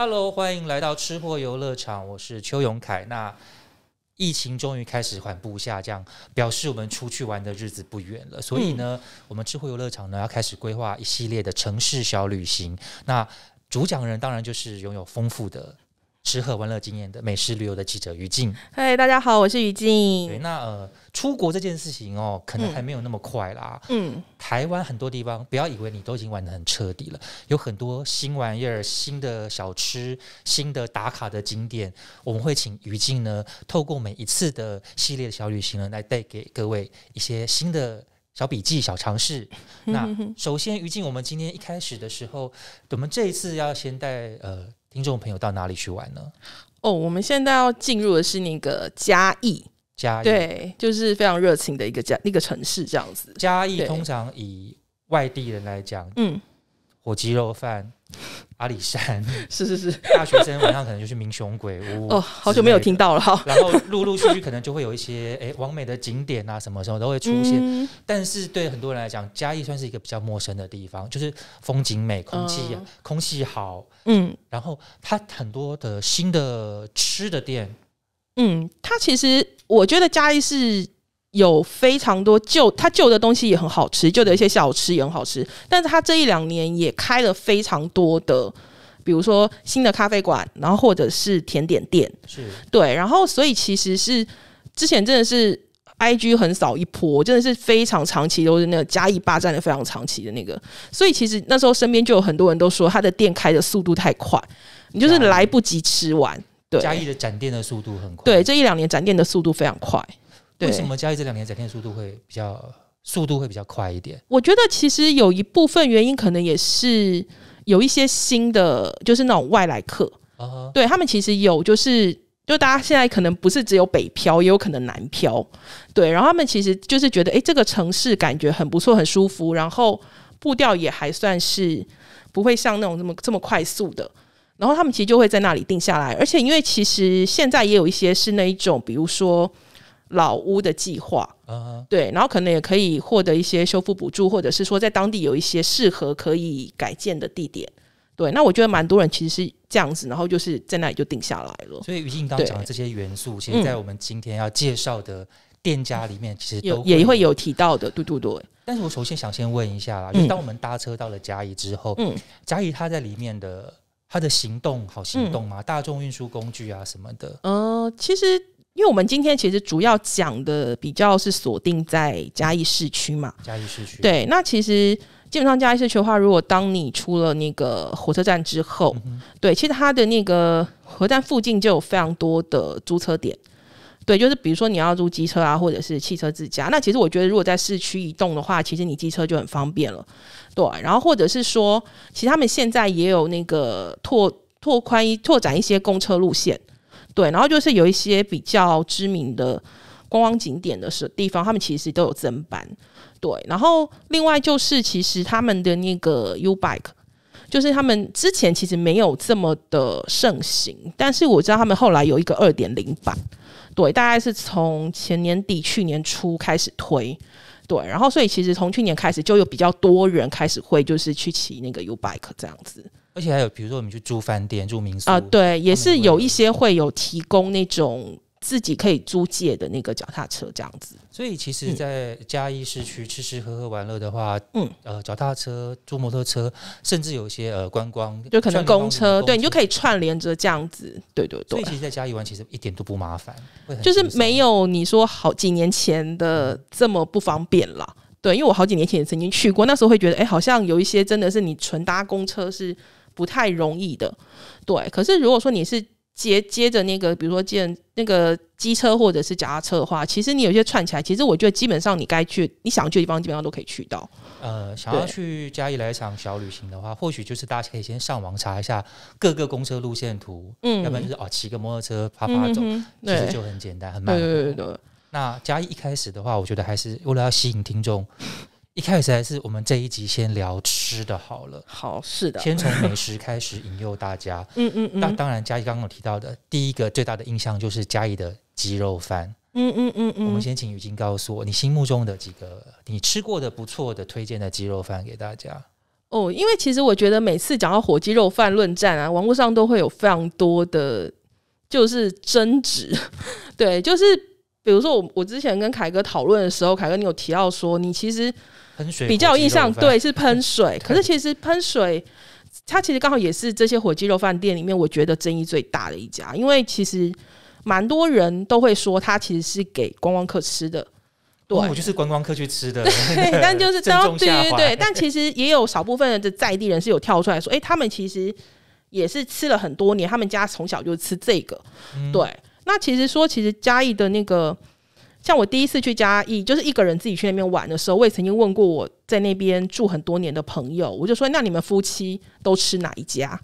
Hello，欢迎来到吃货游乐场，我是邱永凯。那疫情终于开始缓步下降，表示我们出去玩的日子不远了。所以呢，我们吃货游乐场呢要开始规划一系列的城市小旅行。那主讲人当然就是拥有丰富的。吃喝玩乐经验的美食旅游的记者于静，嗨，大家好，我是于静。对，那呃，出国这件事情哦，可能还没有那么快啦。嗯，台湾很多地方，不要以为你都已经玩的很彻底了，有很多新玩意儿、新的小吃、新的打卡的景点。我们会请于静呢，透过每一次的系列的小旅行呢，来带给各位一些新的小笔记、小尝试。那首先，于静，我们今天一开始的时候，我们这一次要先带呃。听众朋友到哪里去玩呢？哦，我们现在要进入的是那个嘉义，嘉义对，就是非常热情的一个嘉那个城市，这样子。嘉义通常以外地人来讲，嗯。火鸡肉饭，阿里山是 是是，大学生晚上可能就是明雄鬼屋哦，好久没有听到了。然后陆陆续续可能就会有一些哎，完美的景点啊，什么时候都会出现。但是对很多人来讲，嘉义算是一个比较陌生的地方，就是风景美，空气空气好，嗯，然后它很多的新的吃的店，嗯，它其实我觉得嘉义是。有非常多旧，它旧的东西也很好吃，旧的一些小吃也很好吃。但是他这一两年也开了非常多的，比如说新的咖啡馆，然后或者是甜点店，是对。然后所以其实是之前真的是 I G 很少一波，真的是非常长期，都是那个嘉义霸占的非常长期的那个。所以其实那时候身边就有很多人都说他的店开的速度太快，你就是来不及吃完。对，嘉义的展店的速度很快。对，这一两年展店的速度非常快。为什么交易这两年涨跌速度会比较速度会比较快一点？我觉得其实有一部分原因可能也是有一些新的，就是那种外来客，对他们其实有，就是就大家现在可能不是只有北漂，也有可能南漂，对，然后他们其实就是觉得，哎，这个城市感觉很不错，很舒服，然后步调也还算是不会像那种那么这么快速的，然后他们其实就会在那里定下来，而且因为其实现在也有一些是那一种，比如说。老屋的计划，对，然后可能也可以获得一些修复补助，或者是说在当地有一些适合可以改建的地点。对，那我觉得蛮多人其实是这样子，然后就是在那里就定下来了。所以于静刚讲的这些元素，其实在我们今天要介绍的店家里面，其实也也会有提到的，对对对。但是我首先想先问一下啦，就当我们搭车到了甲乙之后，嗯，甲乙他在里面的他的行动好行动吗？大众运输工具啊什么的。嗯，其实。因为我们今天其实主要讲的比较是锁定在嘉义市区嘛，嘉义市区对，那其实基本上嘉义市区的话，如果当你出了那个火车站之后，对，其实它的那个车站附近就有非常多的租车点，对，就是比如说你要租机车啊，或者是汽车自驾，那其实我觉得如果在市区移动的话，其实你机车就很方便了，对，然后或者是说，其实他们现在也有那个拓拓宽、拓展一些公车路线。对，然后就是有一些比较知名的观光景点的时地方，他们其实都有增班。对，然后另外就是其实他们的那个 U Bike，就是他们之前其实没有这么的盛行，但是我知道他们后来有一个二点零版，对，大概是从前年底去年初开始推，对，然后所以其实从去年开始就有比较多人开始会就是去骑那个 U Bike 这样子。而且还有，比如说我们去租饭店、住民宿啊，对，也是有一些会有提供那种自己可以租借的那个脚踏车这样子。所以其实，在嘉义市区吃吃喝喝玩乐的话，嗯，呃，脚踏车、租摩托车，甚至有一些呃观光，就可能公车，对你就可以串联着这样子。对对对，所以其实，在嘉义玩其实一点都不麻烦，就是没有你说好几年前的这么不方便了。对，因为我好几年前也曾经去过，那时候会觉得，哎，好像有一些真的是你纯搭公车是。不太容易的，对。可是如果说你是接接着那个，比如说见那个机车或者是脚踏车的话，其实你有些串起来，其实我觉得基本上你该去你想去的地方，基本上都可以去到。呃，想要去嘉义来一场小旅行的话，或许就是大家可以先上网查一下各个公车路线图，嗯，要不然就是哦，骑个摩托车啪啪走，其实就很简单很慢。对对对。那嘉义一开始的话，我觉得还是为了要吸引听众。一开始还是我们这一集先聊吃的好了，好是的，先从美食开始引诱大家。嗯嗯，那当然，嘉义刚刚有提到的第一个最大的印象就是嘉义的鸡肉饭。嗯嗯嗯嗯，我们先请雨晶告诉我你心目中的几个你吃过的不错的推荐的鸡肉饭给大家。哦，因为其实我觉得每次讲到火鸡肉饭论战啊，网络上都会有非常多的就是争执。对，就是比如说我我之前跟凯哥讨论的时候，凯哥你有提到说你其实。比较有印象，对，是喷水。可是其实喷水，它其实刚好也是这些火鸡肉饭店里面，我觉得争议最大的一家，因为其实蛮多人都会说，它其实是给观光客吃的。对，我就是观光客去吃的。对，但就是当对对对，但其实也有少部分的在地人是有跳出来说，哎，他们其实也是吃了很多年，他们家从小就吃这个。对，那其实说，其实嘉义的那个。像我第一次去嘉义，就是一个人自己去那边玩的时候，我也曾经问过我在那边住很多年的朋友，我就说：“那你们夫妻都吃哪一家？”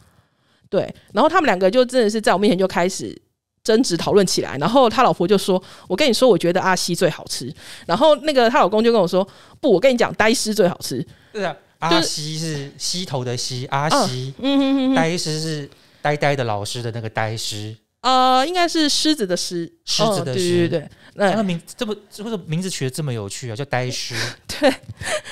对，然后他们两个就真的是在我面前就开始争执讨论起来。然后他老婆就说：“我跟你说，我觉得阿西最好吃。”然后那个他老公就跟我说：“不，我跟你讲，呆狮最好吃。”对啊，阿西是西头的西，阿西。嗯呆狮是呆呆的老师的那个呆狮。呃，应该是狮子的狮，狮子的狮。对对对。那他名这么或者名字取的这么有趣啊，叫呆师。对，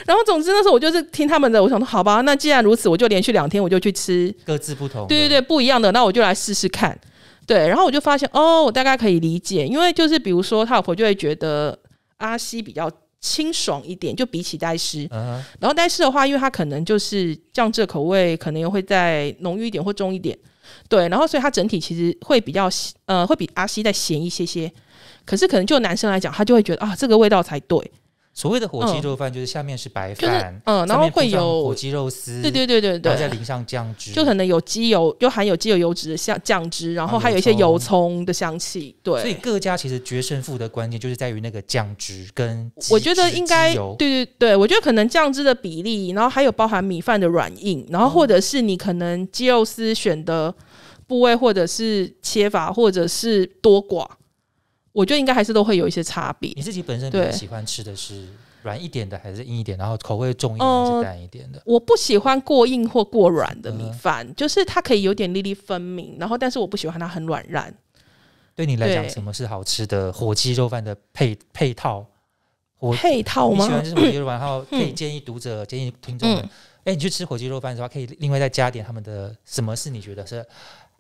然后总之那时候我就是听他们的，我想说好吧，那既然如此，我就连续两天我就去吃，各自不同。对对对，不一样的，那我就来试试看。对，然后我就发现哦，我大概可以理解，因为就是比如说他老婆就会觉得阿西比较清爽一点，就比起呆师。然后呆师的话，因为他可能就是酱汁口味可能也会再浓郁一点或重一点。对，然后所以它整体其实会比较呃，会比阿西再咸一些些。可是可能就男生来讲，他就会觉得啊，这个味道才对。所谓的火鸡肉饭就是下面是白饭，嗯，然后会有火鸡肉丝，对对对对对，再淋上酱汁，就可能有鸡油，就含有鸡油油脂的香酱汁，然后还有一些油葱的香气。对，所以各家其实决胜负的关键就是在于那个酱汁跟我觉得应该，对对对，我觉得可能酱汁的比例，然后还有包含米饭的软硬，然后或者是你可能鸡肉丝选的部位，或者是切法，或者是多寡。我觉得应该还是都会有一些差别。你自己本身比较喜欢吃的是软一点的还是硬一点？然后口味重一点还是淡一点的？我不喜欢过硬或过软的米饭，就是它可以有点粒粒分明，然后但是我不喜欢它很软烂。对你来讲，什么是好吃的火鸡肉饭的配配套？配套吗？你喜欢什么鸡肉饭？然后可以建议读者、建议听众：哎，你去吃火鸡肉饭的时候，可以另外再加点他们的什么是你觉得是？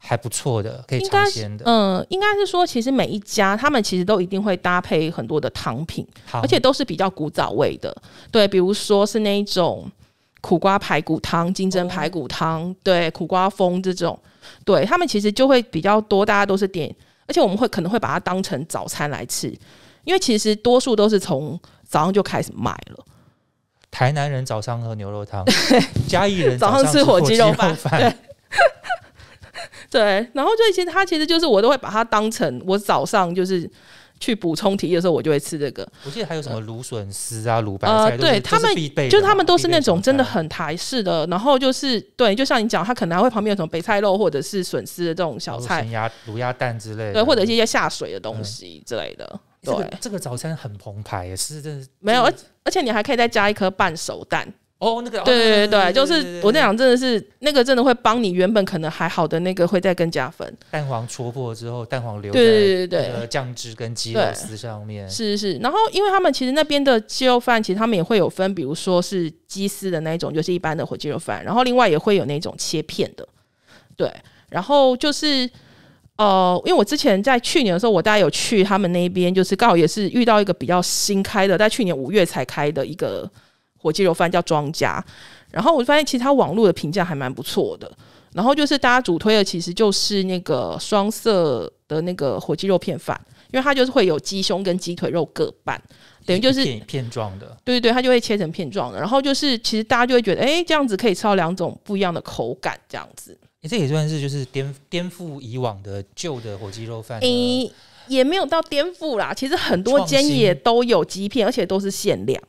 还不错的，可以尝鲜的。嗯，应该是说，其实每一家他们其实都一定会搭配很多的糖品，而且都是比较古早味的。对，比如说是那种苦瓜排骨汤、金针排骨汤，对，苦瓜风这种。对他们其实就会比较多，大家都是点，而且我们会可能会把它当成早餐来吃，因为其实多数都是从早上就开始卖了。台南人早上喝牛肉汤，嘉义人早上吃火鸡肉饭。对，然后就其实他其实就是我都会把它当成我早上就是去补充体力的时候，我就会吃这个。我记得还有什么芦笋丝啊、鲁白菜对他们就他们都是那种真的很台式的。然后就是对，就像你讲，他可能还会旁边有什么北菜肉或者是笋丝的这种小菜，鸭卤鸭蛋之类，对，或者一些下水的东西之类的。对，这个早餐很澎湃，是真的没有，而而且你还可以再加一颗半熟蛋。哦，那个对对对，就是我那两真的是那个真的会帮你原本可能还好的那个会再更加分。蛋黄戳破之后，蛋黄流在对对酱汁跟鸡肉丝上面。是是是，然后因为他们其实那边的鸡肉饭，其实他们也会有分，比如说是鸡丝的那一种，就是一般的火鸡肉饭，然后另外也会有那种切片的。对，然后就是呃，因为我之前在去年的时候，我大概有去他们那边，就是刚好也是遇到一个比较新开的，在去年五月才开的一个。火鸡肉饭叫庄家，然后我就发现其他网络的评价还蛮不错的。然后就是大家主推的其实就是那个双色的那个火鸡肉片饭，因为它就是会有鸡胸跟鸡腿肉各半，等于就是片状的。对对对，它就会切成片状的。然后就是其实大家就会觉得，哎，这样子可以吃到两种不一样的口感，这样子。你这也算是就是颠颠覆以往的旧的火鸡肉饭。你也没有到颠覆啦，其实很多间也都有鸡片，而且都是限量。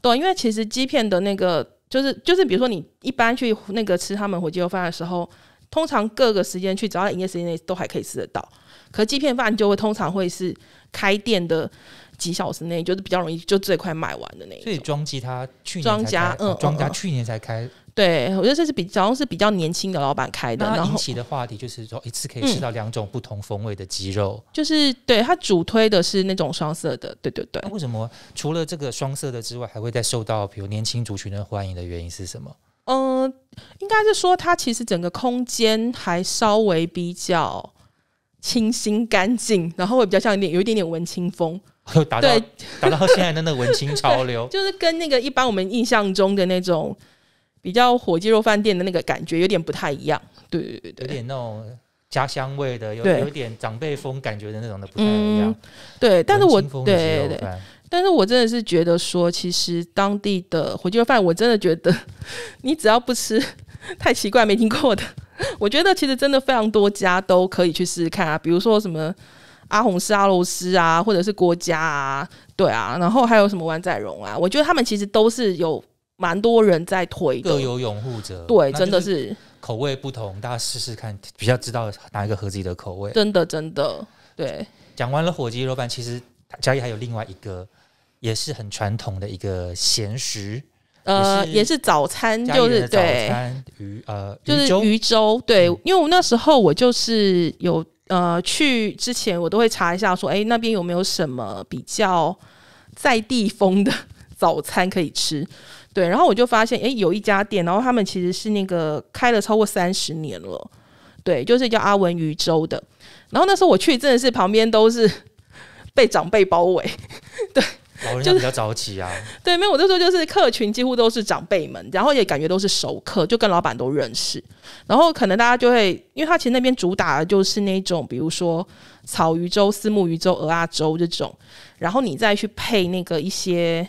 对，因为其实鸡片的那个就是就是，比如说你一般去那个吃他们火鸡肉饭的时候，通常各个时间去，只要营业时间内都还可以吃得到。可鸡片饭就会通常会是开店的几小时内，就是比较容易就最快卖完的那。所以庄记他去年庄家，嗯，庄家去年才开。对，我觉得这是比好像是比较年轻的老板开的，然后引起的话题就是说一次可以吃到两种不同风味的鸡肉，就是对他主推的是那种双色的，对对对。那为什么除了这个双色的之外，还会再受到比如年轻族群的欢迎的原因是什么？嗯，应该是说它其实整个空间还稍微比较清新干净，然后会比较像一点有一点点文青风，有达到达到现在的那个文青潮流，就是跟那个一般我们印象中的那种。比较火鸡肉饭店的那个感觉有点不太一样，对对对有点那种家乡味的，有有点长辈风感觉的那种的不太一样，对。但是我对对，对，但是我真的是觉得说，其实当地的火鸡肉饭，我真的觉得 你只要不吃太奇怪没听过的，我觉得其实真的非常多家都可以去试试看啊，比如说什么阿红斯、阿罗斯啊，或者是郭家啊，对啊，然后还有什么湾仔荣啊，我觉得他们其实都是有。蛮多人在推，各有拥护者，对，真的是口味不同，大家试试看，比较知道哪一个合自己的口味。真的，真的，对。讲完了火鸡肉饭，其实嘉义还有另外一个，也是很传统的一个咸食，呃，也是早餐，就是对，鱼呃，就是鱼粥。对，因为我那时候我就是有呃去之前，我都会查一下，说哎那边有没有什么比较在地风的 早餐可以吃。对，然后我就发现，哎，有一家店，然后他们其实是那个开了超过三十年了，对，就是叫阿文鱼粥的。然后那时候我去，真的是旁边都是 被长辈包围，对，老人家比较早起啊，对，没有，我那时候就是客群几乎都是长辈们，然后也感觉都是熟客，就跟老板都认识。然后可能大家就会，因为他其实那边主打的就是那种，比如说草鱼粥、丝木鱼粥、鹅鸭粥这种，然后你再去配那个一些。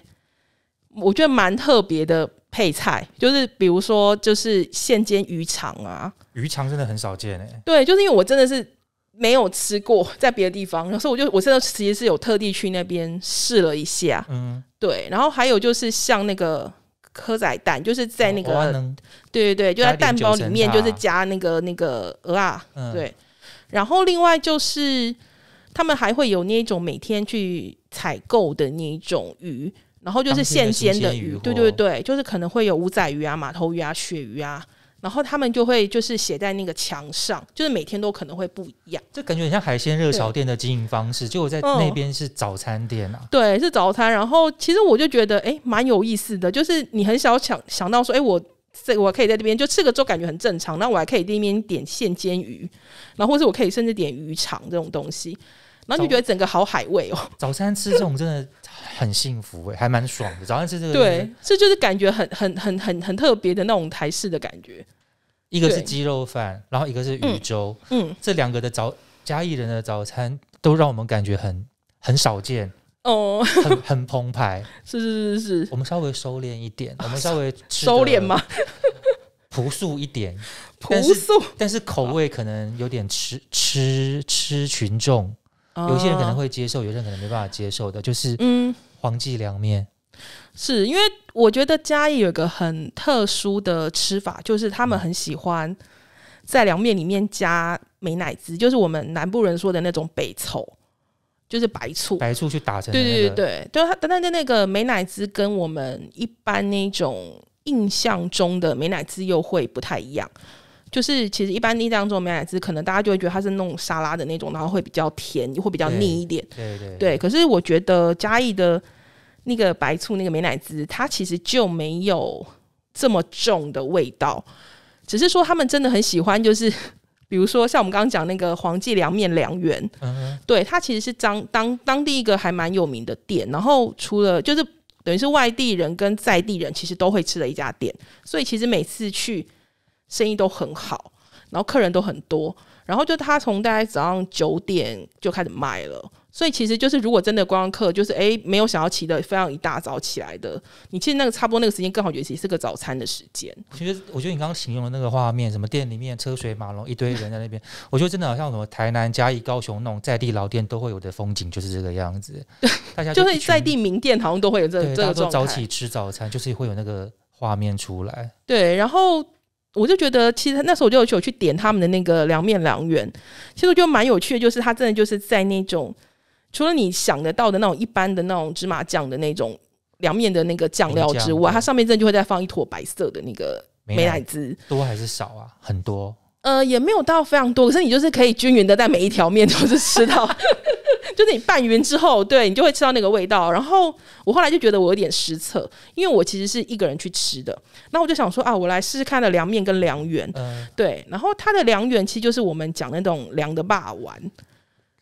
我觉得蛮特别的配菜，就是比如说，就是现煎鱼肠啊，鱼肠真的很少见哎。对，就是因为我真的是没有吃过，在别的地方。所以我就，我真的其实是有特地去那边试了一下。嗯，对。然后还有就是像那个蚵仔蛋，就是在那个对对对，就在蛋包里面，就是加那个那个鹅啊。对。然后另外就是，他们还会有那种每天去采购的那一种鱼。然后就是现煎的鱼，对对对，就是可能会有五仔鱼啊、马头鱼啊、鳕鱼啊，然后他们就会就是写在那个墙上，就是每天都可能会不一样。就感觉很像海鲜热炒店的经营方式，就我在那边是早餐店啊，对，是早餐。然后其实我就觉得哎，蛮有意思的，就是你很少想想到说，哎，我这我可以在这边就吃个，粥，感觉很正常。那我还可以另一边点现煎鱼，然后或者我可以甚至点鱼肠这种东西，然后就觉得整个好海味哦。早餐吃这种真的。很幸福哎，还蛮爽的。早上吃这个，对，这就是感觉很很很很很特别的那种台式的感觉。一个是鸡肉饭，然后一个是鱼粥，嗯，这两个的早嘉义人的早餐都让我们感觉很很少见哦，很很澎湃，是是是是是。我们稍微收敛一点，我们稍微收敛吗？朴素一点，朴素，但是口味可能有点吃吃吃群众。有些人可能会接受，有些人可能没办法接受的，就是黄记凉面，是因为我觉得嘉义有个很特殊的吃法，就是他们很喜欢在凉面里面加美奶滋，就是我们南部人说的那种北醋，就是白醋，白醋去打成，对对对，就但他，但的那个美奶滋跟我们一般那种印象中的美奶滋又会不太一样。就是其实一般印象中美乃滋，可能大家就会觉得它是弄沙拉的那种，然后会比较甜，会比较腻一点。对对对。可是我觉得嘉义的那个白醋那个美乃滋，它其实就没有这么重的味道。只是说他们真的很喜欢，就是 比如说像我们刚刚讲那个黄记凉面凉园，对，它其实是当当当地一个还蛮有名的店，然后除了就是等于是外地人跟在地人其实都会吃的一家店，所以其实每次去。生意都很好，然后客人都很多，然后就他从大概早上九点就开始卖了，所以其实就是如果真的观光客，就是哎没有想要起的非常一大早起来的，你其实那个差不多那个时间刚好，其实是个早餐的时间。其实我觉得你刚刚形容的那个画面，什么店里面车水马龙，一堆人在那边，我觉得真的好像什么台南、嘉义、高雄那种在地老店都会有的风景，就是这个样子。对，大家就是在地名店，好像都会有这这个状态。早起吃早餐，就是会有那个 画面出来。对，然后。我就觉得，其实那时候我就有去点他们的那个凉面凉圆，其实我觉得蛮有趣的，就是它真的就是在那种除了你想得到的那种一般的那种芝麻酱的那种凉面的那个酱料之外，它上面真的就会再放一坨白色的那个美奶滋，多还是少啊？很多，呃，也没有到非常多，可是你就是可以均匀的在每一条面都是吃到。就是你拌匀之后，对你就会吃到那个味道。然后我后来就觉得我有点失策，因为我其实是一个人去吃的。那我就想说啊，我来试试看的凉面跟凉圆，嗯，对。然后它的凉圆其实就是我们讲那种凉的霸王，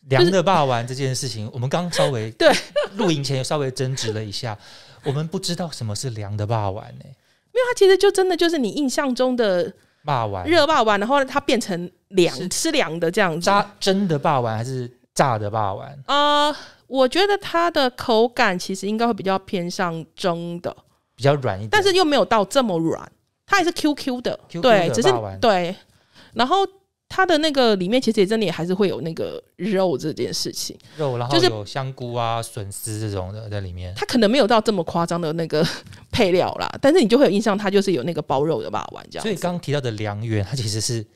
凉的霸王这件事情，我们刚稍微对录影前又稍微争执了一下。我们不知道什么是凉的霸王呢？没有，它其实就真的就是你印象中的霸王，热霸王，然后它变成凉吃凉的这样子。它真的霸王还是？炸的霸王丸啊，我觉得它的口感其实应该会比较偏向蒸的，比较软一点，但是又没有到这么软，它还是 Q Q 的。对，只是对。然后它的那个里面其实也真的也还是会有那个肉这件事情，肉，然后就是有香菇啊、笋丝这种的在里面。它可能没有到这么夸张的那个 配料啦，但是你就会有印象，它就是有那个包肉的霸王丸。所以刚提到的良缘，它其实是。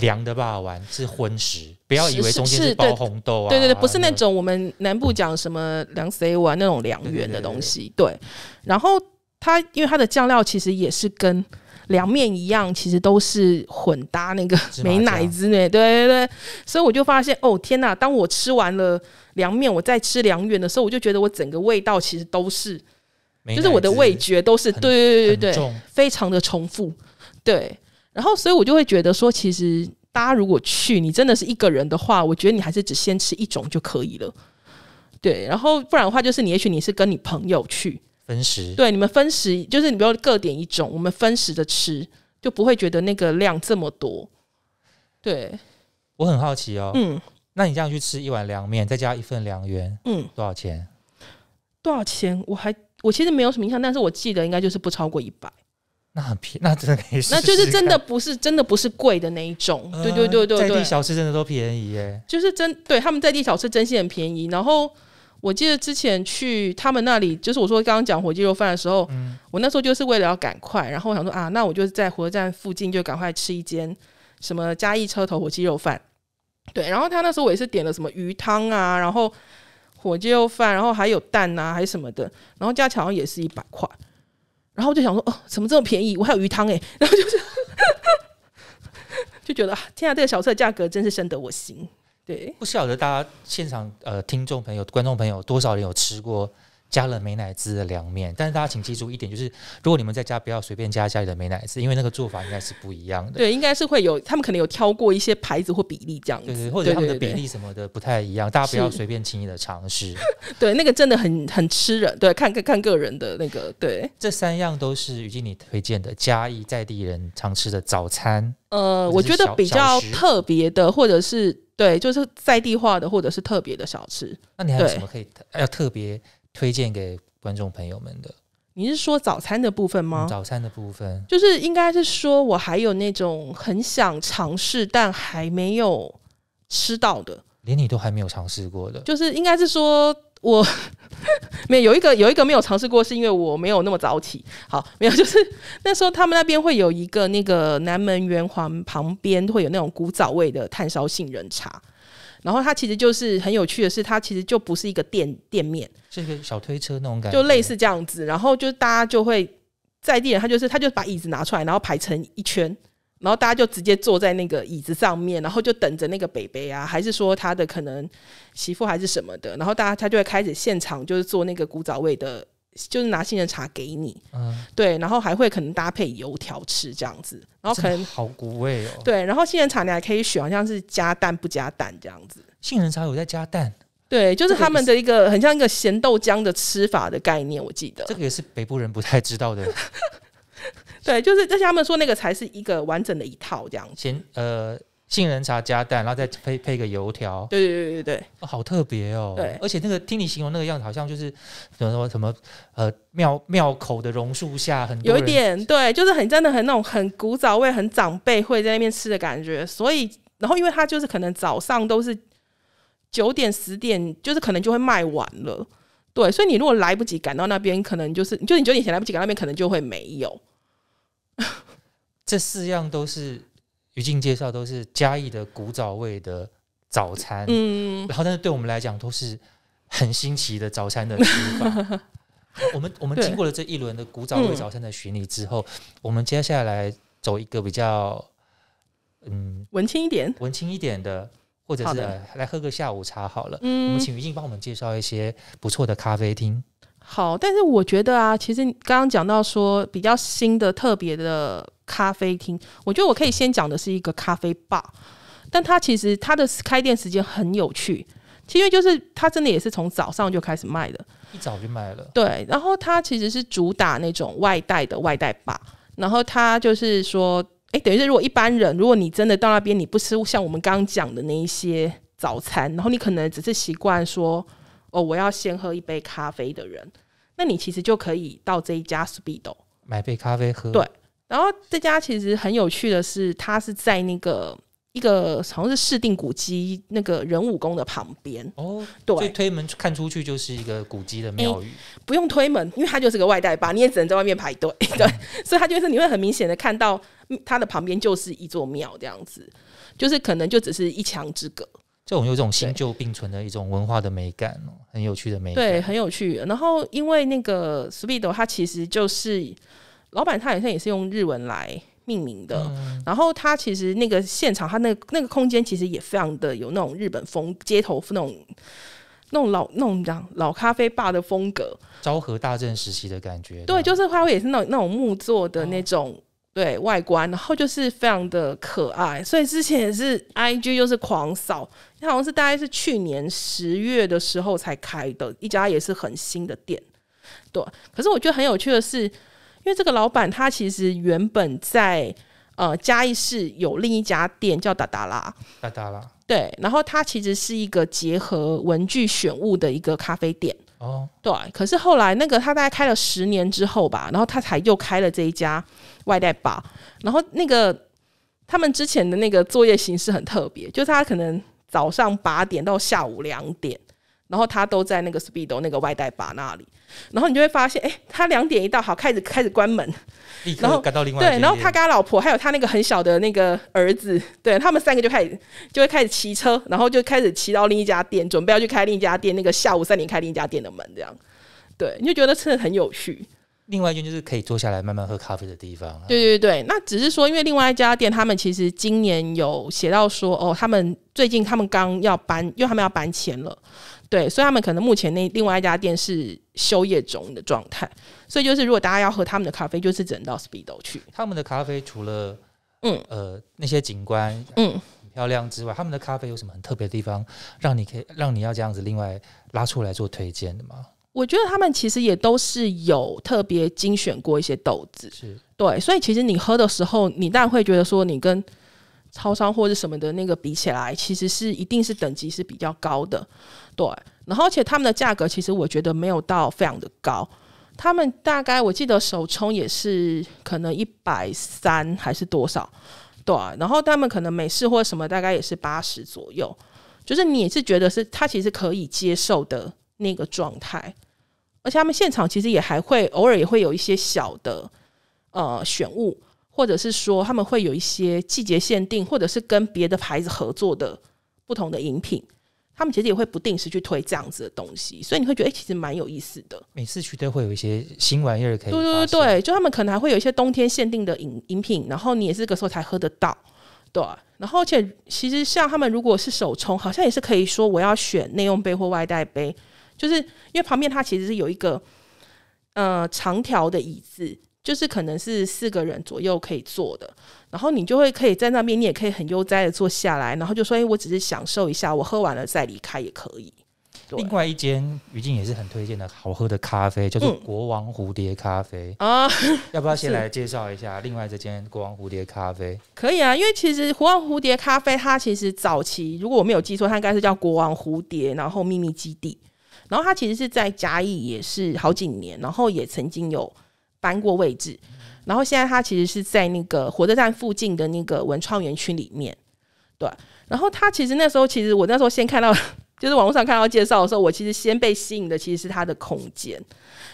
凉的不好玩，是荤食。不要以为中间是包红豆啊。对对对，不是那种我们南部讲什么凉水碗那种凉圆的东西。对，然后它因为它的酱料其实也是跟凉面一样，其实都是混搭那个美奶子呢。对对，所以我就发现哦，天哪！当我吃完了凉面，我再吃凉圆的时候，我就觉得我整个味道其实都是，就是我的味觉都是对对对对对，非常的重复。对。然后，所以我就会觉得说，其实大家如果去，你真的是一个人的话，我觉得你还是只先吃一种就可以了。对，然后不然的话，就是你也许你是跟你朋友去分食，对，你们分食就是你不要各点一种，我们分食的吃，就不会觉得那个量这么多。对，我很好奇哦，嗯，那你这样去吃一碗凉面，再加一份凉圆，嗯，多少钱？多少钱？我还我其实没有什么印象，但是我记得应该就是不超过一百。那很便，那真的是，那就是真的不是真的不是贵的那一种，对对对对对。在地小吃真的都便宜耶，就是真对他们在地小吃真心很便宜。然后我记得之前去他们那里，就是我说刚刚讲火鸡肉饭的时候，我那时候就是为了要赶快，然后我想说啊，那我就在火车站附近就赶快吃一间什么嘉义车头火鸡肉饭。对，然后他那时候我也是点了什么鱼汤啊，然后火鸡肉饭，然后还有蛋呐，还是什么的，然后加起来也是一百块。然后我就想说哦，怎么这么便宜？我还有鱼汤哎！然后就是 就觉得啊，天啊，这个小菜价格真是深得我心。对，不晓得大家现场呃，听众朋友、观众朋友多少人有吃过？加了美乃滋的凉面，但是大家请记住一点，就是如果你们在家不要随便加家里的美乃滋，因为那个做法应该是不一样的。对，应该是会有他们可能有挑过一些牌子或比例这样子，对，或者他们的比例什么的不太一样，大家不要随便轻易的尝试。对，那个真的很很吃人。对，看看看个人的那个。对，这三样都是于经理推荐的嘉义在地人常吃的早餐。呃，我觉得比较特别的，或者是对，就是在地化的，或者是特别的小吃。那你还有什么可以要特别？推荐给观众朋友们的，你是说早餐的部分吗？早餐的部分，就是应该是说我还有那种很想尝试但还没有吃到的，连你都还没有尝试过的，就是应该是说我 没有一个有一个没有尝试过，是因为我没有那么早起。好，没有，就是那时候他们那边会有一个那个南门圆环旁边会有那种古早味的炭烧杏仁茶。然后它其实就是很有趣的是，它其实就不是一个店店面，是一个小推车那种感觉，就类似这样子。然后就是大家就会在地人，他就是他就把椅子拿出来，然后排成一圈，然后大家就直接坐在那个椅子上面，然后就等着那个北北啊，还是说他的可能媳妇还是什么的，然后大家他就会开始现场就是做那个古早味的。就是拿杏仁茶给你，嗯，对，然后还会可能搭配油条吃这样子，然后可能好古味哦。对，然后杏仁茶你还可以选，像是加蛋不加蛋这样子。杏仁茶有在加蛋，对，就是他们的一个很像一个咸豆浆的吃法的概念，我记得这个也是北部人不太知道的。对，就是就是他们说那个才是一个完整的一套这样子。咸呃。杏仁茶加蛋，然后再配配一个油条。对对对对对，好特别哦。对，而且那个听你形容那个样子，好像就是什么什么呃庙庙口的榕树下，很有一点对，就是很真的很那种很古早味，很长辈会在那边吃的感觉。所以，然后因为它就是可能早上都是九点十点，就是可能就会卖完了。对，所以你如果来不及赶到那边，可能就是就你九点前来不及赶到那边，可能就会没有。这四样都是。于静介绍都是嘉义的古早味的早餐，嗯，然后但是对我们来讲都是很新奇的早餐的吃法。我们我们经过了这一轮的古早味早餐的巡礼之后，我们接下来走一个比较嗯文青一点文青一点的，或者是来喝个下午茶好了。嗯，我们请于静帮我们介绍一些不错的咖啡厅。好，但是我觉得啊，其实刚刚讲到说比较新的特别的。咖啡厅，我觉得我可以先讲的是一个咖啡吧，但它其实它的开店时间很有趣，因为就是它真的也是从早上就开始卖的，一早就卖了。对，然后它其实是主打那种外带的外带吧，然后它就是说，哎，等于是如果一般人，如果你真的到那边你不吃像我们刚讲的那一些早餐，然后你可能只是习惯说，哦，我要先喝一杯咖啡的人，那你其实就可以到这一家 Speedo 买杯咖啡喝。对。然后这家其实很有趣的是，它是在那个一个好像是市定古迹那个人武宫的旁边哦，对，所以推门看出去就是一个古迹的庙宇，不用推门，因为它就是个外带吧，你也只能在外面排队，对，所以它就是你会很明显的看到它的旁边就是一座庙这样子，就是可能就只是一墙之隔，这种有种新旧并存的一种文化的美感哦，很有趣的美，对，很有趣。然后因为那个 Speedo，它其实就是。老板他好像也是用日文来命名的，然后他其实那个现场，他那那个空间其实也非常的有那种日本风街头那种那种老那种样老咖啡吧的风格，昭和大正时期的感觉。对，就是咖啡也是那那种木做的那种对外观，然后就是非常的可爱。所以之前也是 I G 就是狂扫，他好像是大概是去年十月的时候才开的一家也是很新的店，对。可是我觉得很有趣的是。因为这个老板他其实原本在呃嘉义市有另一家店叫达达拉，达达拉对，然后他其实是一个结合文具选物的一个咖啡店哦，对。可是后来那个他大概开了十年之后吧，然后他才又开了这一家外带吧。然后那个他们之前的那个作业形式很特别，就是他可能早上八点到下午两点，然后他都在那个 Speedo 那个外带吧那里。然后你就会发现，哎，他两点一到好开始开始关门，立刻赶到另外对，然后他跟他老婆还有他那个很小的那个儿子，对他们三个就开始就会开始骑车，然后就开始骑到另一家店，准备要去开另一家店那个下午三点开另一家店的门，这样对，你就觉得真的很有趣。另外一间就是可以坐下来慢慢喝咖啡的地方。对对对，那只是说，因为另外一家店他们其实今年有写到说，哦，他们最近他们刚要搬，因为他们要搬迁了。对，所以他们可能目前那另外一家店是休业中的状态，所以就是如果大家要喝他们的咖啡，就是只能到 Speedo 去。他们的咖啡除了嗯呃那些景观嗯漂亮之外，他们的咖啡有什么很特别的地方，让你可以让你要这样子另外拉出来做推荐的吗？我觉得他们其实也都是有特别精选过一些豆子，是对，所以其实你喝的时候，你当然会觉得说你跟超商或者什么的那个比起来，其实是一定是等级是比较高的。对，然后而且他们的价格其实我觉得没有到非常的高，他们大概我记得首充也是可能一百三还是多少，对，然后他们可能美式或什么大概也是八十左右，就是你是觉得是他其实可以接受的那个状态，而且他们现场其实也还会偶尔也会有一些小的呃选物，或者是说他们会有一些季节限定，或者是跟别的牌子合作的不同的饮品。他们其实也会不定时去推这样子的东西，所以你会觉得哎，其实蛮有意思的。每次去都会有一些新玩意儿可以。对对对就他们可能还会有一些冬天限定的饮饮品，然后你也是这个时候才喝得到。对，然后而且其实像他们如果是手冲，好像也是可以说我要选内用杯或外带杯，就是因为旁边它其实是有一个呃长条的椅子。就是可能是四个人左右可以坐的，然后你就会可以在那边，你也可以很悠哉的坐下来，然后就说：“哎，我只是享受一下，我喝完了再离开也可以。”另外一间于静也是很推荐的好喝的咖啡，叫做“国王蝴蝶咖啡”啊！要不要先来介绍一下另外这间“国王蝴蝶咖啡”？可以啊，因为其实“国王蝴蝶咖啡”它其实早期如果我没有记错，它应该是叫“国王蝴蝶”，然后秘密基地，然后它其实是在嘉义也是好几年，然后也曾经有。搬过位置，然后现在它其实是在那个火车站附近的那个文创园区里面。对，然后它其实那时候，其实我那时候先看到，就是网络上看到介绍的时候，我其实先被吸引的其实是它的空间，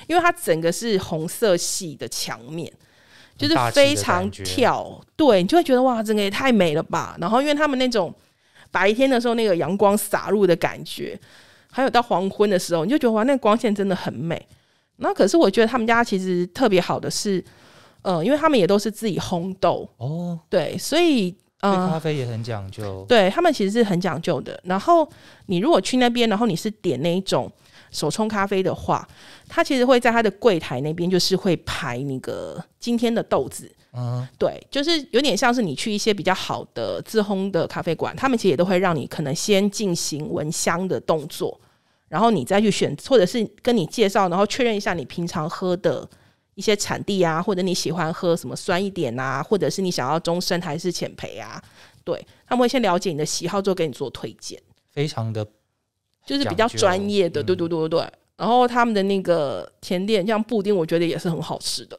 因为它整个是红色系的墙面，就是非常跳。对，你就会觉得哇，整个也太美了吧。然后，因为他们那种白天的时候那个阳光洒入的感觉，还有到黄昏的时候，你就觉得哇，那个光线真的很美。那可是我觉得他们家其实特别好的是，呃，因为他们也都是自己烘豆哦，对，所以啊，咖啡也很讲究，对他们其实是很讲究的。然后你如果去那边，然后你是点那一种手冲咖啡的话，他其实会在他的柜台那边就是会排那个今天的豆子，嗯，对，就是有点像是你去一些比较好的自烘的咖啡馆，他们其实也都会让你可能先进行闻香的动作。然后你再去选，或者是跟你介绍，然后确认一下你平常喝的一些产地啊，或者你喜欢喝什么酸一点啊，或者是你想要中深还是浅焙啊？对，他们会先了解你的喜好，之后给你做推荐，非常的，就是比较专业的，对对对对对。然后他们的那个甜点，像布丁，我觉得也是很好吃的。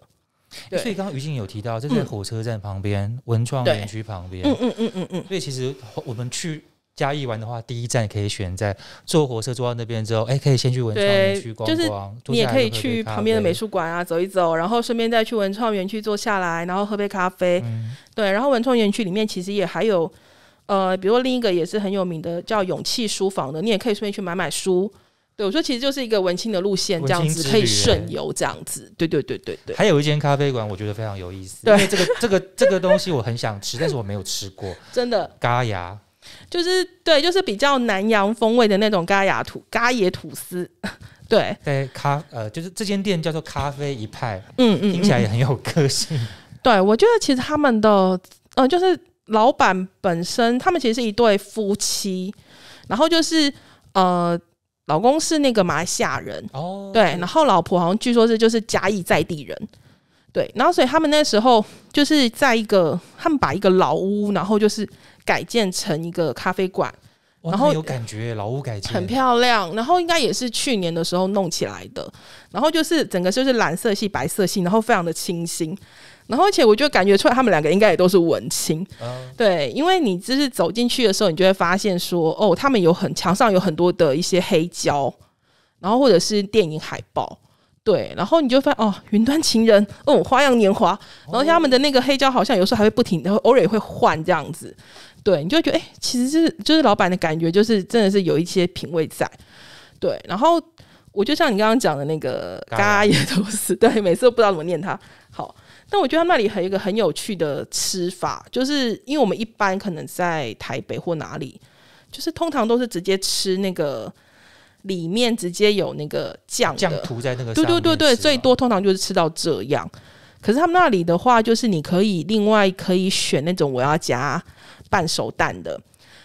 所以刚刚于静有提到，就是火车站旁边，文创园区旁边，嗯嗯嗯嗯嗯。所以其实我们去。嘉义玩的话，第一站可以选在坐火车坐到那边之后，哎，可以先去文创园区逛逛。你也可以去旁边的美术馆啊走一走，然后顺便再去文创园区坐下来，然后喝杯咖啡。对，然后文创园区里面其实也还有，呃，比如说另一个也是很有名的叫勇气书房的，你也可以顺便去买买书。对我说，其实就是一个文青的路线，这样子可以顺游这样子。对对对对对。还有一间咖啡馆，我觉得非常有意思，因为这个这个这个东西我很想吃，但是我没有吃过，真的。嘎牙。就是对，就是比较南洋风味的那种咖雅土咖野吐司，对咖呃，就是这间店叫做咖啡一派，嗯嗯，听起来也很有个性。对，我觉得其实他们的呃，就是老板本身，他们其实是一对夫妻，然后就是呃，老公是那个马来西亚人哦，对，然后老婆好像据说是就是加义在地人，对，然后所以他们那时候就是在一个他们把一个老屋，然后就是。改建成一个咖啡馆，然后有感觉，老屋改建很漂亮。然后应该也是去年的时候弄起来的。然后就是整个就是蓝色系、白色系，然后非常的清新。然后而且我就感觉出来，他们两个应该也都是文青。对，因为你就是走进去的时候，你就会发现说，哦，他们有很墙上有很多的一些黑胶，然后或者是电影海报，对。然后你就发现哦，《云端情人》哦，《花样年华》。然后他们的那个黑胶好像有时候还会不停，然后偶尔会换这样子。对，你就觉得哎，其实是就是老板的感觉，就是真的是有一些品味在。对，然后我就像你刚刚讲的那个嘎也都是对，每次都不知道怎么念它。好，但我觉得他那里还有一个很有趣的吃法，就是因为我们一般可能在台北或哪里，就是通常都是直接吃那个里面直接有那个酱酱涂在那个，对对对对，最多通常就是吃到这样。可是他们那里的话，就是你可以另外可以选那种我要加。半熟蛋的，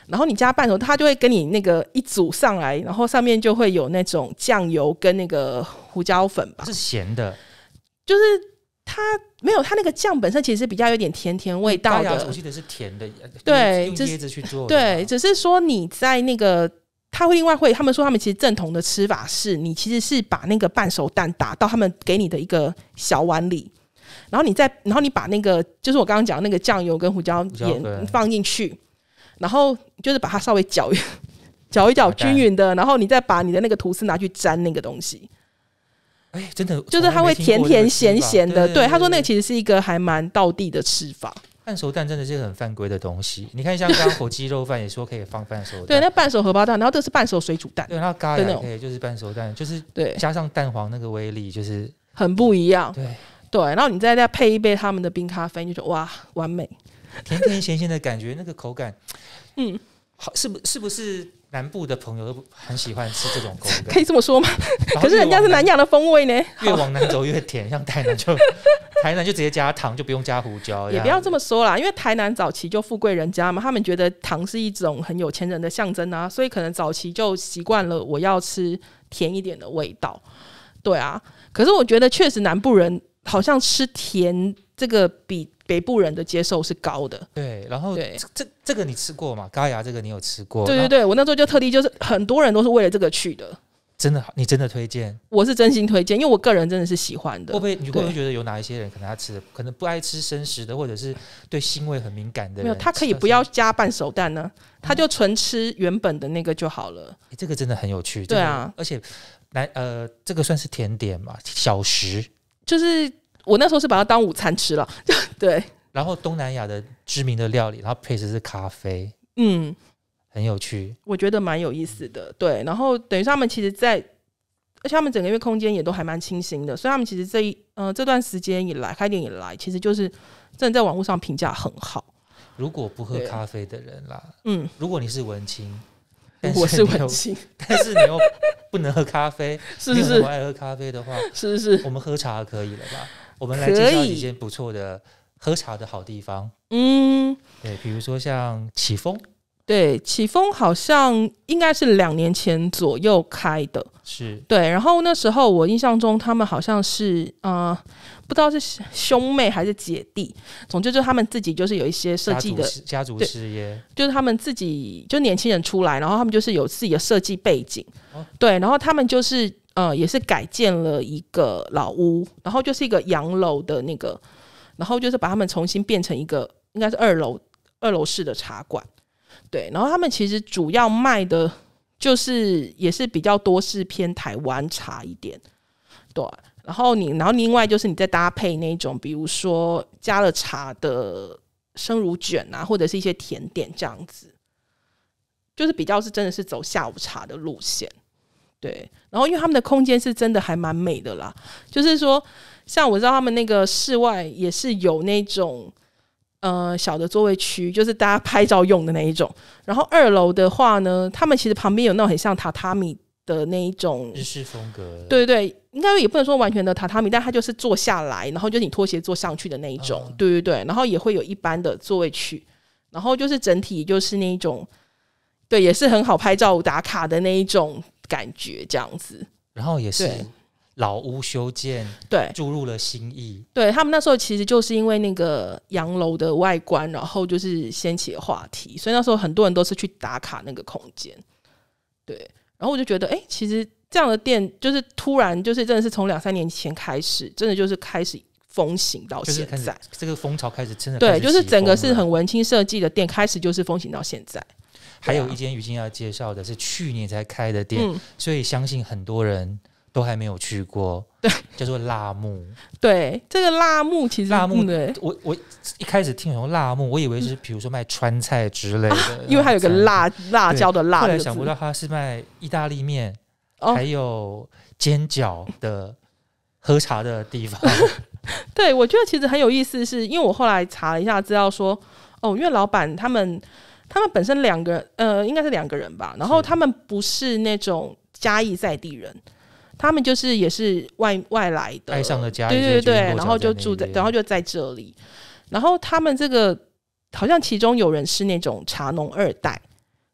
然后你加半熟，它就会跟你那个一组上来，然后上面就会有那种酱油跟那个胡椒粉吧？是咸的，就是它没有它那个酱本身其实比较有点甜甜味道的。我记得是甜的，对，用椰子去做。对，只是说你在那个，他会另外会，他们说他们其实正统的吃法是你其实是把那个半熟蛋打到他们给你的一个小碗里。然后你再，然后你把那个，就是我刚刚讲那个酱油跟胡椒盐放进去，然后就是把它稍微搅一搅一搅均匀的，然后你再把你的那个吐司拿去沾那个东西。哎，真的，就是它会甜甜咸咸的。对，他说那个其实是一个还蛮道地的吃法。半 熟蛋真的是很犯规的东西。你看，像刚火鸡肉饭也说可以放半熟蛋，对，那半熟荷包蛋，然后这是半熟水煮蛋，对，它咖喱可以就是半熟蛋，就是对，加上蛋黄那个威力就是很不一样，对。对，然后你再再配一杯他们的冰咖啡，你就哇，完美，甜甜咸咸的感觉，那个口感，嗯，好，是不是不是南部的朋友都很喜欢吃这种口味？可以这么说吗？可是人家是南洋的风味呢，越往南走越甜，像台南就，台南就直接加糖，就不用加胡椒。也不要这么说啦，因为台南早期就富贵人家嘛，他们觉得糖是一种很有钱人的象征啊，所以可能早期就习惯了我要吃甜一点的味道。对啊，可是我觉得确实南部人。好像吃甜这个比北部人的接受是高的，对。然后这这这个你吃过吗？高牙这个你有吃过？对对对，我那时候就特地就是很多人都是为了这个去的。真的好，你真的推荐？我是真心推荐，因为我个人真的是喜欢的。会不会你会觉得有哪一些人可能要吃，的可能不爱吃生食的，或者是对腥味很敏感的？没有，他可以不要加半熟蛋呢，他就纯吃原本的那个就好了。这个真的很有趣，对啊。而且来呃，这个算是甜点嘛，小食。就是我那时候是把它当午餐吃了，对。然后东南亚的知名的料理，然后配的是咖啡，嗯，很有趣，我觉得蛮有意思的。对，然后等于说他们其实，在而且他们整个月空间也都还蛮清新的，所以他们其实这一嗯这段时间以来开店以来，其实就是真的在网络上评价很好。如果不喝咖啡的人啦，嗯，如果你是文青。我是文青，但是你又不能喝咖啡，是不是不爱喝咖啡的话，是不是我们喝茶可以了吧？我们来介绍一间不错的喝茶的好地方。嗯，对，比如说像启丰，对，启丰好像应该是两年前左右开的。是对，然后那时候我印象中他们好像是嗯，不知道是兄妹还是姐弟，总之就是他们自己就是有一些设计的家族事业，就是他们自己就年轻人出来，然后他们就是有自己的设计背景，对，然后他们就是呃也是改建了一个老屋，然后就是一个洋楼的那个，然后就是把他们重新变成一个应该是二楼二楼式的茶馆，对，然后他们其实主要卖的。就是也是比较多是偏台湾茶一点，对。然后你，然后另外就是你再搭配那种，比如说加了茶的生乳卷啊，或者是一些甜点这样子，就是比较是真的是走下午茶的路线，对。然后因为他们的空间是真的还蛮美的啦，就是说像我知道他们那个室外也是有那种。呃，小的座位区就是大家拍照用的那一种。然后二楼的话呢，他们其实旁边有那种很像榻榻米的那一种日式风格。对对对，应该也不能说完全的榻榻米，但它就是坐下来，然后就你拖鞋坐上去的那一种。对对对，然后也会有一般的座位区，然后就是整体就是那一种，对，也是很好拍照打卡的那一种感觉这样子。然后也是。老屋修建，对注入了新意。对他们那时候其实就是因为那个洋楼的外观，然后就是掀起话题，所以那时候很多人都是去打卡那个空间。对，然后我就觉得，哎，其实这样的店就是突然就是真的是从两三年前开始，真的就是开始风行到现在。这个风潮开始真的对，就是整个是很文青设计的店，开始就是风行到现在。还有一间于静要介绍的是去年才开的店，所以相信很多人。都还没有去过，对，叫做辣木。对，这个辣木其实辣木的，我我一开始听成辣木，我以为是比如说卖川菜之类的，因为它有个辣 辣椒的辣。后来想不到它是卖意大利面，还有煎饺的喝茶的地方。对，我觉得其实很有意思，是因为我后来查了一下，资料说哦，因为老板他们他们本身两个人，呃，应该是两个人吧，然后他们不是那种嘉义在地人。他们就是也是外外来的，对对对对，然后就住在，然后就在这里，然后他们这个好像其中有人是那种茶农二代。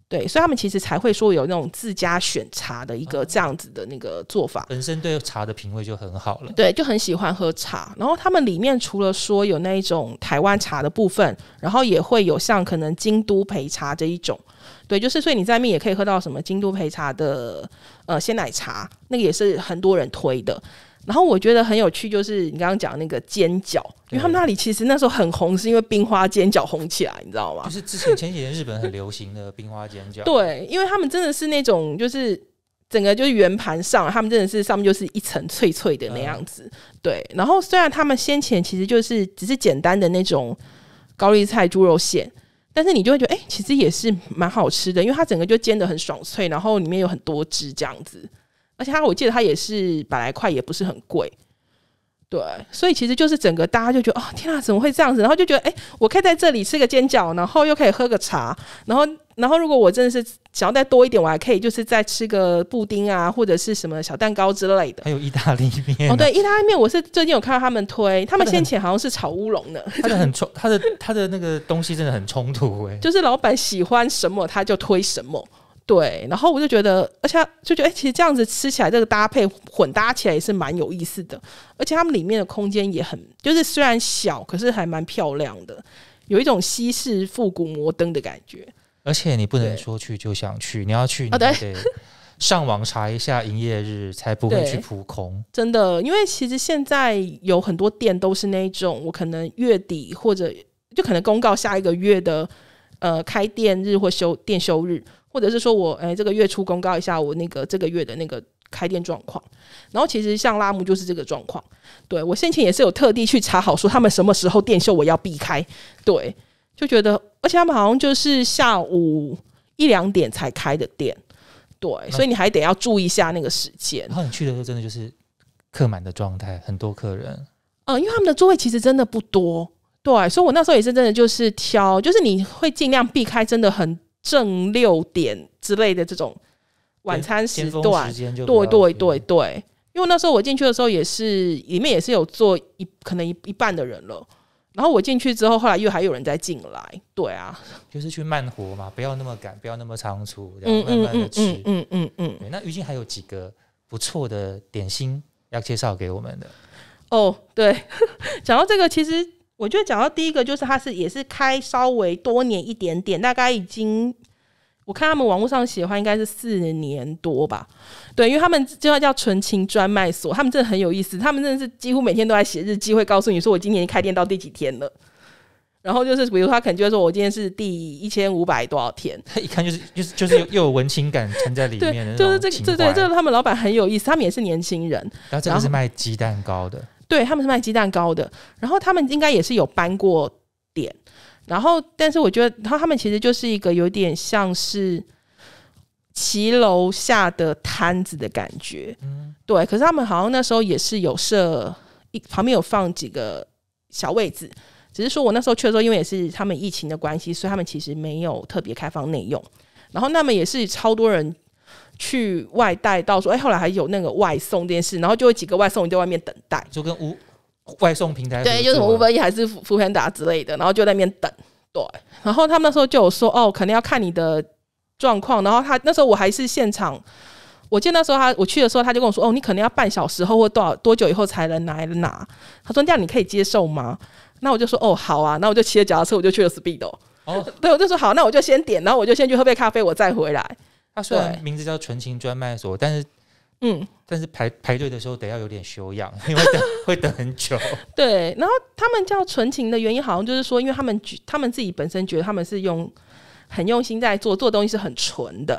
对，所以他们其实才会说有那种自家选茶的一个这样子的那个做法，本身对茶的品味就很好了，对，就很喜欢喝茶。然后他们里面除了说有那一种台湾茶的部分，然后也会有像可能京都陪茶这一种，对，就是所以你在面也可以喝到什么京都陪茶的呃鲜奶茶，那个也是很多人推的。然后我觉得很有趣，就是你刚刚讲那个煎饺，因为他们那里其实那时候很红，是因为冰花煎饺红起来，你知道吗？就是之前前几年日本很流行的冰花煎饺。对，因为他们真的是那种，就是整个就是圆盘上，他们真的是上面就是一层脆脆的那样子。对，然后虽然他们先前其实就是只是简单的那种高丽菜猪肉馅，但是你就会觉得，哎，其实也是蛮好吃的，因为它整个就煎的很爽脆，然后里面有很多汁这样子。而且他，我记得他也是，百来块也不是很贵，对，所以其实就是整个大家就觉得，哦，天啊，怎么会这样子？然后就觉得，哎，我可以在这里吃个煎饺，然后又可以喝个茶，然后，然后如果我真的是想要再多一点，我还可以就是再吃个布丁啊，或者是什么小蛋糕之类的。还有意大利面，哦，对，意大利面，我是最近有看到他们推，他们先前好像是炒乌龙的，他的很冲，他的他的那个东西真的很冲突哎，就是老板喜欢什么他就推什么。对，然后我就觉得，而且就觉得，哎，其实这样子吃起来，这个搭配混搭起来也是蛮有意思的。而且他们里面的空间也很，就是虽然小，可是还蛮漂亮的，有一种西式复古摩登的感觉。而且你不能说去就想去，你要去，你得上网查一下营业日，才不会去扑空。真的，因为其实现在有很多店都是那种，我可能月底或者就可能公告下一个月的呃开店日或休店休日。或者是说我哎，这个月初公告一下我那个这个月的那个开店状况。然后其实像拉姆就是这个状况，对我先前也是有特地去查好说他们什么时候店秀我要避开。对，就觉得而且他们好像就是下午一两点才开的店，对，所以你还得要注意一下那个时间。然后你去的时候真的就是客满的状态，很多客人。嗯，因为他们的座位其实真的不多，对，所以我那时候也是真的就是挑，就是你会尽量避开，真的很。正六点之类的这种晚餐时段，对对对对，因为那时候我进去的时候也是，里面也是有坐一可能一一半的人了。然后我进去之后，后来又还有人在进来，对啊，就是去慢活嘛，不要那么赶，不要那么仓促，然后慢慢的吃，嗯嗯嗯。那于静还有几个不错的点心要介绍给我们的？哦，对，讲到这个，其实。我觉得讲到第一个就是，他是也是开稍微多年一点点，大概已经我看他们网络上写的话，应该是四年多吧。对，因为他们叫叫纯情专卖所，他们真的很有意思，他们真的是几乎每天都在写日记，会告诉你说我今年开店到第几天了。然后就是比如他可能就会说，我今天是第一千五百多少天，他一看就是就是就是又有文情感存在里面，对，就是这个，这这他们老板很有意思，他们也是年轻人，然后这个是卖鸡蛋糕的。对，他们是卖鸡蛋糕的，然后他们应该也是有搬过点，然后但是我觉得，然后他们其实就是一个有点像是骑楼下的摊子的感觉，嗯，对。可是他们好像那时候也是有设一旁边有放几个小位置，只是说我那时候去的时候，因为也是他们疫情的关系，所以他们其实没有特别开放内用，然后那么也是超多人。去外带到说，哎，后来还有那个外送这件事，然后就有几个外送人在外面等待，就跟无外送平台对，就是什无非一还是福福盘达之类的，然后就在那边等。对，然后他们那时候就有说，哦，可能要看你的状况。然后他那时候我还是现场，我见那时候他我去的时候，他就跟我说，哦，你可能要半小时后或多少多久以后才能来拿。他说这样你可以接受吗？那我就说，哦，好啊，那我就骑着脚踏车我就去了 Speed 哦，对，我就说好，那我就先点，然后我就先去喝杯咖啡，我再回来。虽然名字叫纯情专卖所，但是，嗯，但是排排队的时候得要有点修养，因为等 会等很久。对，然后他们叫纯情的原因，好像就是说，因为他们他们自己本身觉得他们是用。”很用心在做，做东西是很纯的，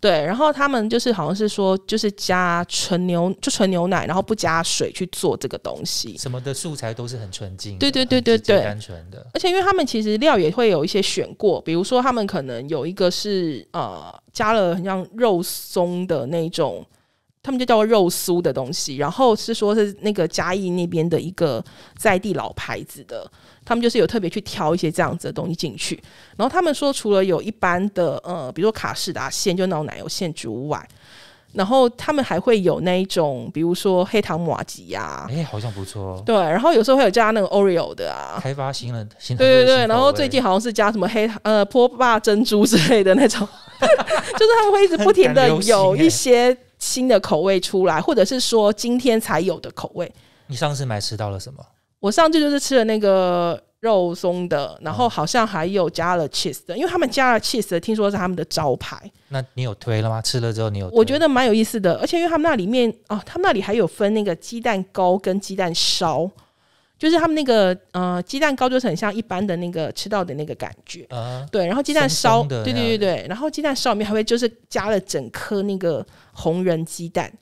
对。然后他们就是好像是说，就是加纯牛就纯牛奶，然后不加水去做这个东西，什么的素材都是很纯净，对对对对对，单纯的。而且因为他们其实料也会有一些选过，比如说他们可能有一个是呃加了很像肉松的那种。他们就叫肉酥的东西，然后是说是那个嘉义那边的一个在地老牌子的，他们就是有特别去挑一些这样子的东西进去。然后他们说，除了有一般的呃，比如说卡士达馅，就那种奶油馅之外，然后他们还会有那一种，比如说黑糖玛吉呀。哎，好像不错哦。对，然后有时候会有加那个 Oreo 的啊。开发新的新。对对对，然后最近好像是加什么黑糖呃波霸珍珠之类的那种，就是他们会一直不停的有一些。新的口味出来，或者是说今天才有的口味。你上次买吃到了什么？我上次就是吃了那个肉松的，然后好像还有加了 cheese 的，因为他们加了 cheese，听说是他们的招牌。那你有推了吗？吃了之后你有？我觉得蛮有意思的，而且因为他们那里面哦，他们那里还有分那个鸡蛋糕跟鸡蛋烧。就是他们那个呃鸡蛋糕就是很像一般的那个吃到的那个感觉，对，然后鸡蛋烧，对对对对，然后鸡蛋烧里面还会就是加了整颗那个红人鸡蛋，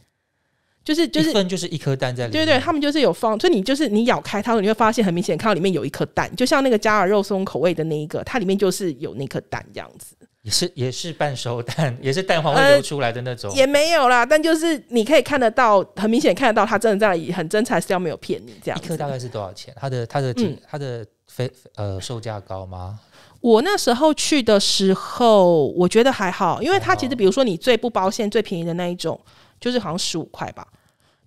就是就是就是一颗蛋在里面，对对，他们就是有放，所以你就是你咬开它，你会发现很明显，看到里面有一颗蛋，就像那个加了肉松口味的那一个，它里面就是有那颗蛋这样子。也是也是半熟，蛋，也是蛋黄会流出来的那种。也没有啦，但就是你可以看得到，很明显看得到，它真的在很真材实料，没有骗你。这样一颗大概是多少钱？它的它的它的非呃售价高吗？我那时候去的时候，我觉得还好，因为它其实比如说你最不包线最便宜的那一种，就是好像十五块吧。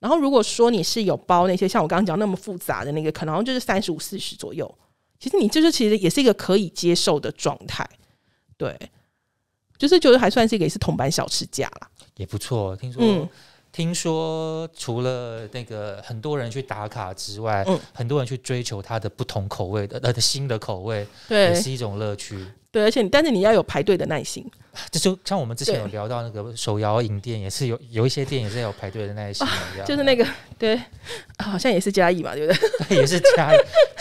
然后如果说你是有包那些像我刚刚讲那么复杂的那个，可能就是三十五四十左右。其实你就是其实也是一个可以接受的状态，对。就是觉得还算是一个是同班小吃家啦，也不错。听说听说，除了那个很多人去打卡之外，很多人去追求它的不同口味的呃新的口味，对，也是一种乐趣。对，而且但是你要有排队的耐心。这就像我们之前有聊到那个手摇饮店，也是有有一些店也是有排队的耐心。就是那个对，好像也是嘉义嘛，对不对？对，也是嘉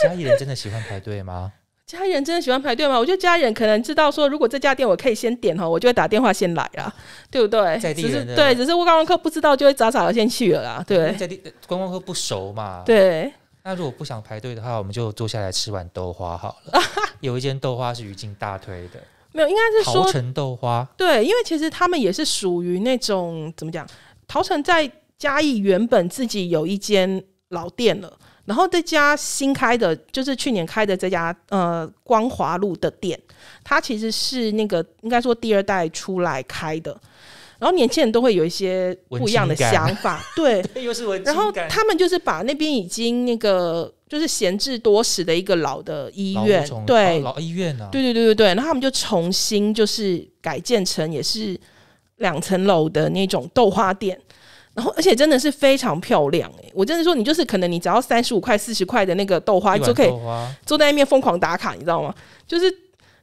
嘉义人真的喜欢排队吗？家人真的喜欢排队吗？我觉得家人可能知道说，如果这家店我可以先点哈，我就会打电话先来啦，对不对？只是对，只是观光客不知道，就会早早的先去了啦。对，在地观光客不熟嘛。对。那如果不想排队的话，我们就坐下来吃碗豆花好了。有一间豆花是于静大推的，没有，应该是说城豆花。对，因为其实他们也是属于那种怎么讲？陶城在嘉义原本自己有一间老店了。然后这家新开的，就是去年开的这家呃光华路的店，它其实是那个应该说第二代出来开的，然后年轻人都会有一些不一样的想法，对。然 后他们就是把那边已经那个就是闲置多时的一个老的医院，对，老医院啊。对对对对对，然后他们就重新就是改建成也是两层楼的那种豆花店。然后，而且真的是非常漂亮哎！我真的说，你就是可能你只要三十五块、四十块的那个豆花，你就可以坐在那边疯狂打卡，你知道吗？就是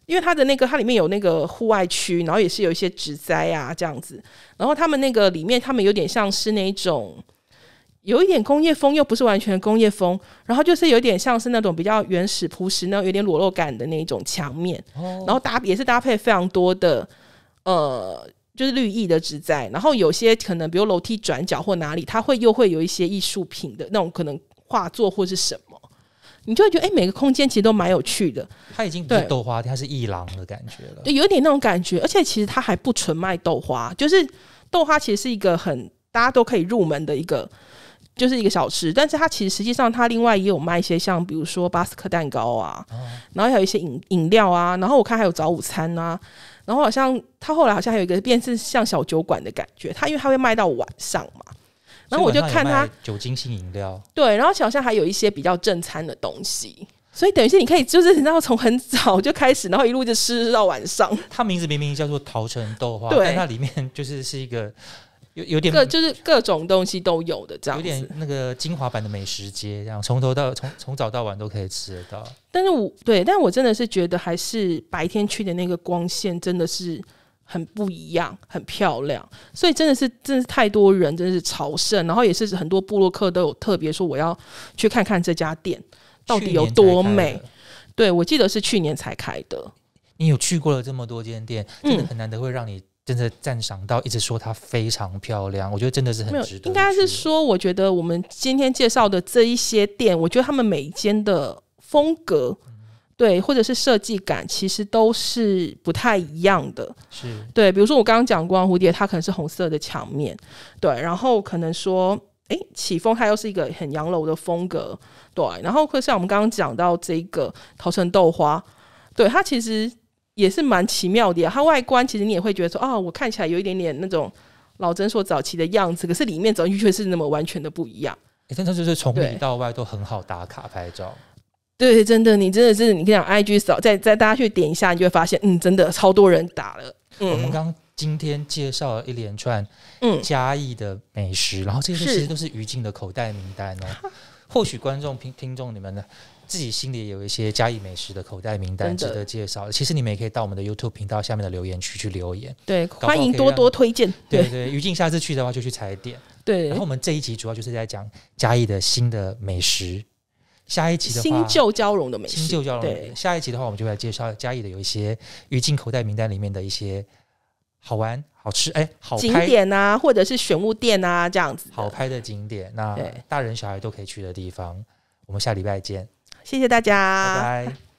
因为它的那个，它里面有那个户外区，然后也是有一些植栽啊这样子。然后他们那个里面，他们有点像是那种有一点工业风，又不是完全工业风，然后就是有点像是那种比较原始朴实，那种有点裸露感的那种墙面。哦。然后搭也是搭配非常多的呃。是绿意的植栽，然后有些可能比如楼梯转角或哪里，它会又会有一些艺术品的那种可能画作或是什么，你就会觉得哎，每个空间其实都蛮有趣的。它已经不是豆花店，是艺廊的感觉了，有点那种感觉。而且其实它还不纯卖豆花，就是豆花其实是一个很大家都可以入门的一个，就是一个小吃。但是它其实实际上它另外也有卖一些像比如说巴斯克蛋糕啊，然后还有一些饮饮料啊，然后我看还有早午餐啊。然后好像他后来好像还有一个变成像小酒馆的感觉，他因为他会卖到晚上嘛，然后我就看他酒精性饮料，对，然后好像还有一些比较正餐的东西，所以等于是你可以就是你知道从很早就开始，然后一路就吃到晚上。他名字明明叫做桃城豆花，但它里面就是是一个。有有点各就是各种东西都有的这样子，那个精华版的美食街这样，从头到从从早到晚都可以吃得到。但是我对，但我真的是觉得还是白天去的那个光线真的是很不一样，很漂亮。所以真的是真的是太多人真的是朝圣，然后也是很多布洛克都有特别说我要去看看这家店到底有多美。对我记得是去年才开的。你有去过了这么多间店，真的很难得会让你。真的赞赏到一直说它非常漂亮，我觉得真的是很值得。应该是说，我觉得我们今天介绍的这一些店，我觉得他们每一间的风格，对，或者是设计感，其实都是不太一样的。是对，比如说我刚刚讲过蝴蝶，它可能是红色的墙面，对，然后可能说，哎，起风它又是一个很洋楼的风格，对，然后会像我们刚刚讲到这个桃城豆花，对，它其实。也是蛮奇妙的，它外观其实你也会觉得说，哦，我看起来有一点点那种老诊所早期的样子，可是里面走进去是那么完全的不一样。哎，真的就是从里到外都很好打卡拍照。对，真的，你真的是你讲 I G 扫，再再大家去点一下，你就会发现，嗯，真的超多人打了。我们刚今天介绍了一连串嗯嘉义的美食，然后这些其实都是于静的口袋名单哦。或许观众听听众你们呢？自己心里也有一些嘉义美食的口袋名单值得介绍，其实你们也可以到我们的 YouTube 频道下面的留言区去留言。对，欢迎多多推荐。对对，于静下次去的话就去踩点。对，然后我们这一集主要就是在讲嘉义的新的美食，下一集的新旧交融的美食，新旧交融。食。下一集的话，我们就来介绍嘉义的有一些于静口袋名单里面的一些好玩、好吃，哎，好景点啊，或者是玄物店啊这样子。好拍的景点，那大人小孩都可以去的地方。我们下礼拜见。谢谢大家，拜拜。